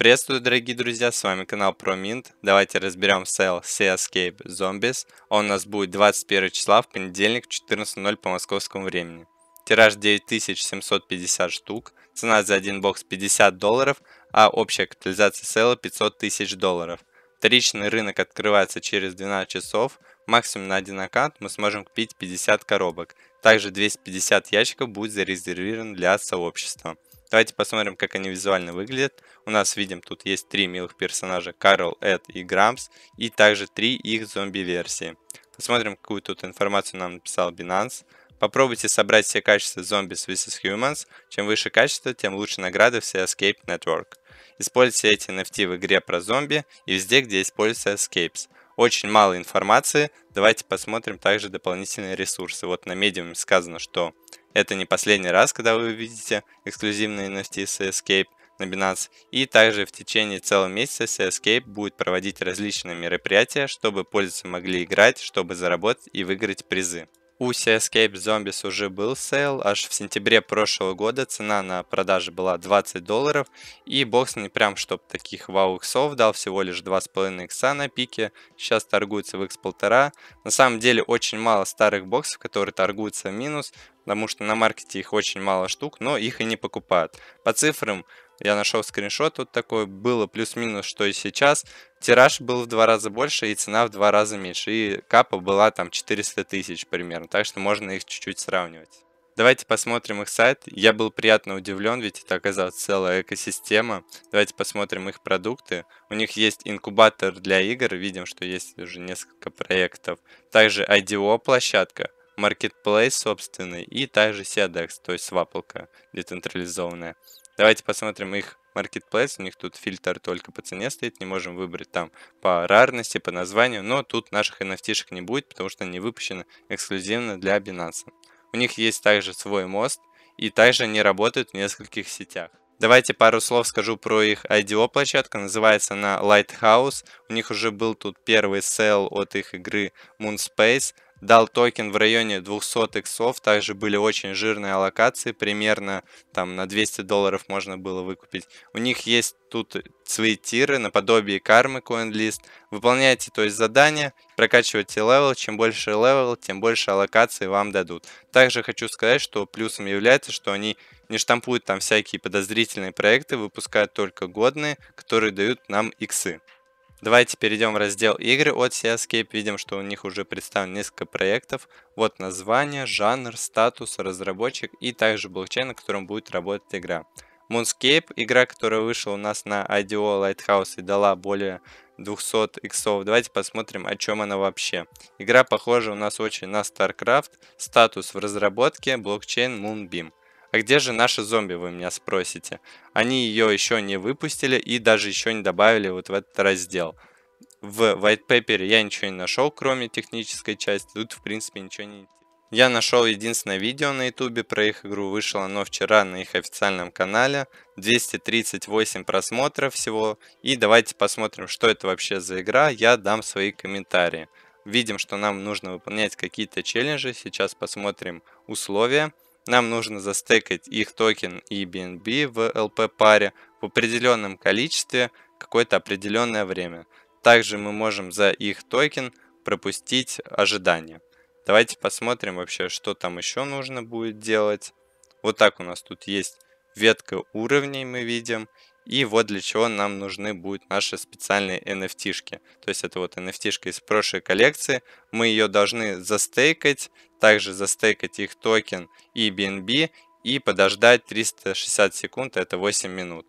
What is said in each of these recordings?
Приветствую, дорогие друзья, с вами канал ProMint. Давайте разберем сейл Sea Escape Zombies. Он у нас будет 21 числа в понедельник 14.00 по московскому времени. Тираж 9750 штук, цена за один бокс 50 долларов, а общая капитализация сейла 500 тысяч долларов. Вторичный рынок открывается через 12 часов, максимум на один аккаунт мы сможем купить 50 коробок. Также 250 ящиков будет зарезервирован для сообщества. Давайте посмотрим, как они визуально выглядят. У нас, видим, тут есть три милых персонажа, Карл, Эд и Грамс, и также три их зомби-версии. Посмотрим, какую тут информацию нам написал Binance. Попробуйте собрать все качества зомби с vs Humans. Чем выше качество, тем лучше награды в Escape Network. Используйте эти NFT в игре про зомби и везде, где используется Escapes очень мало информации. Давайте посмотрим также дополнительные ресурсы. Вот на Medium сказано, что это не последний раз, когда вы увидите эксклюзивные NFT с Escape на Binance. И также в течение целого месяца Escape будет проводить различные мероприятия, чтобы пользователи могли играть, чтобы заработать и выиграть призы. У Escape Zombies уже был сейл, аж в сентябре прошлого года цена на продаже была 20 долларов, и бокс не прям чтоб таких вау иксов дал, всего лишь 2,5 икса на пике, сейчас торгуется в x1,5. На самом деле очень мало старых боксов, которые торгуются в минус, потому что на маркете их очень мало штук, но их и не покупают. По цифрам я нашел скриншот вот такой, было плюс-минус, что и сейчас. Тираж был в два раза больше и цена в два раза меньше, и капа была там 400 тысяч примерно, так что можно их чуть-чуть сравнивать. Давайте посмотрим их сайт. Я был приятно удивлен, ведь это оказалась целая экосистема. Давайте посмотрим их продукты. У них есть инкубатор для игр, видим, что есть уже несколько проектов. Также IDO площадка. Marketplace собственный и также CDEX, то есть свапалка децентрализованная. Давайте посмотрим их Marketplace, у них тут фильтр только по цене стоит, не можем выбрать там по рарности, по названию, но тут наших nft не будет, потому что они выпущены эксклюзивно для Binance. У них есть также свой мост, и также они работают в нескольких сетях. Давайте пару слов скажу про их ido площадка, называется она Lighthouse. У них уже был тут первый сел от их игры Moon Space дал токен в районе 200 иксов, также были очень жирные аллокации, примерно там на 200 долларов можно было выкупить. У них есть тут свои тиры наподобие кармы CoinList. выполняете то есть задание, прокачивайте левел, чем больше левел, тем больше аллокаций вам дадут. Также хочу сказать, что плюсом является, что они не штампуют там всякие подозрительные проекты, выпускают только годные, которые дают нам иксы. Давайте перейдем в раздел игры от Seascape. Видим, что у них уже представлено несколько проектов. Вот название, жанр, статус, разработчик и также блокчейн, на котором будет работать игра. Moonscape, игра, которая вышла у нас на IDO Lighthouse и дала более 200 иксов. Давайте посмотрим, о чем она вообще. Игра похожа у нас очень на StarCraft, статус в разработке, блокчейн Moonbeam. А где же наши зомби, вы меня спросите? Они ее еще не выпустили и даже еще не добавили вот в этот раздел. В white paper я ничего не нашел, кроме технической части. Тут, в принципе, ничего не я нашел единственное видео на ютубе про их игру, вышло оно вчера на их официальном канале, 238 просмотров всего, и давайте посмотрим, что это вообще за игра, я дам свои комментарии. Видим, что нам нужно выполнять какие-то челленджи, сейчас посмотрим условия. Нам нужно застекать их токен и BNB в LP-паре в определенном количестве какое-то определенное время. Также мы можем за их токен пропустить ожидание. Давайте посмотрим вообще, что там еще нужно будет делать. Вот так у нас тут есть ветка уровней мы видим. И вот для чего нам нужны будут наши специальные NFT. -шки. То есть это вот NFT из прошлой коллекции. Мы ее должны застейкать, также застейкать их токен и BNB и подождать 360 секунд, это 8 минут.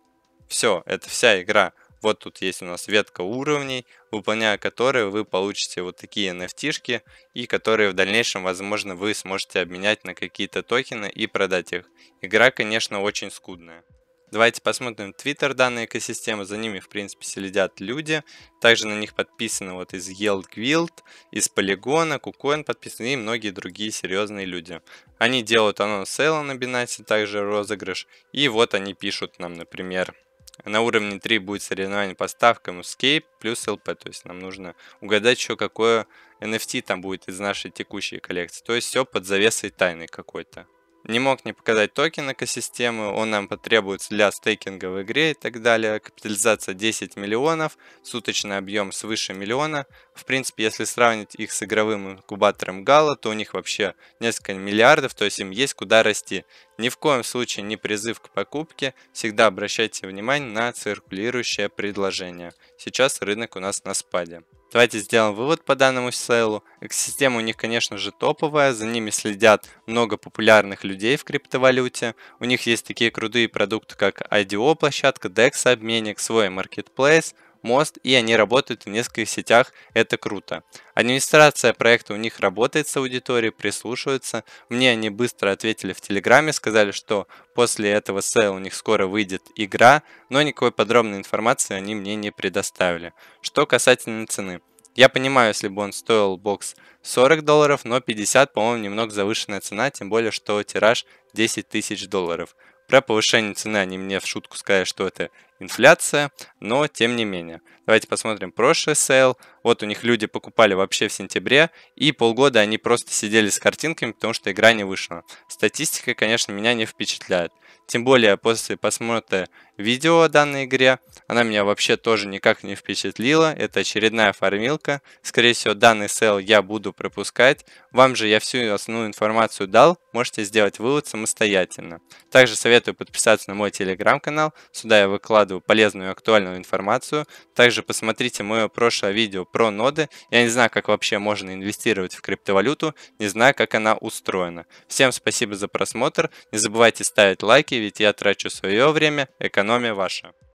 Все, это вся игра. Вот тут есть у нас ветка уровней, выполняя которые вы получите вот такие nft и которые в дальнейшем, возможно, вы сможете обменять на какие-то токены и продать их. Игра, конечно, очень скудная. Давайте посмотрим Twitter данной экосистемы. За ними, в принципе, следят люди. Также на них подписаны вот из Yield Guild, из Полигона, KuCoin подписаны и многие другие серьезные люди. Они делают анонс сейла на Binance, также розыгрыш. И вот они пишут нам, например, на уровне 3 будет соревнование по ставкам Escape плюс LP. То есть нам нужно угадать еще, какое NFT там будет из нашей текущей коллекции. То есть все под завесой тайны какой-то не мог не показать токен экосистемы, он нам потребуется для стейкинга в игре и так далее. Капитализация 10 миллионов, суточный объем свыше миллиона. В принципе, если сравнить их с игровым инкубатором Гала, то у них вообще несколько миллиардов, то есть им есть куда расти. Ни в коем случае не призыв к покупке, всегда обращайте внимание на циркулирующее предложение. Сейчас рынок у нас на спаде. Давайте сделаем вывод по данному сейлу. Экосистема у них, конечно же, топовая, за ними следят много популярных людей в криптовалюте. У них есть такие крутые продукты, как IDO-площадка, DEX-обменник, свой маркетплейс, мост, и они работают в нескольких сетях, это круто. Администрация проекта у них работает с аудиторией, прислушивается. Мне они быстро ответили в Телеграме, сказали, что после этого сейла у них скоро выйдет игра, но никакой подробной информации они мне не предоставили. Что касательно цены. Я понимаю, если бы он стоил бокс 40 долларов, но 50, по-моему, немного завышенная цена, тем более, что тираж 10 тысяч долларов. Про повышение цены они мне в шутку сказали, что это инфляция, но тем не менее. Давайте посмотрим прошлый сейл. Вот у них люди покупали вообще в сентябре, и полгода они просто сидели с картинками, потому что игра не вышла. Статистика, конечно, меня не впечатляет. Тем более после просмотра видео о данной игре, она меня вообще тоже никак не впечатлила. Это очередная фармилка. Скорее всего, данный сейл я буду пропускать. Вам же я всю основную информацию дал, можете сделать вывод самостоятельно. Также советую подписаться на мой телеграм-канал, сюда я выкладываю выкладываю полезную и актуальную информацию. Также посмотрите мое прошлое видео про ноды. Я не знаю, как вообще можно инвестировать в криптовалюту, не знаю, как она устроена. Всем спасибо за просмотр. Не забывайте ставить лайки, ведь я трачу свое время, экономия ваша.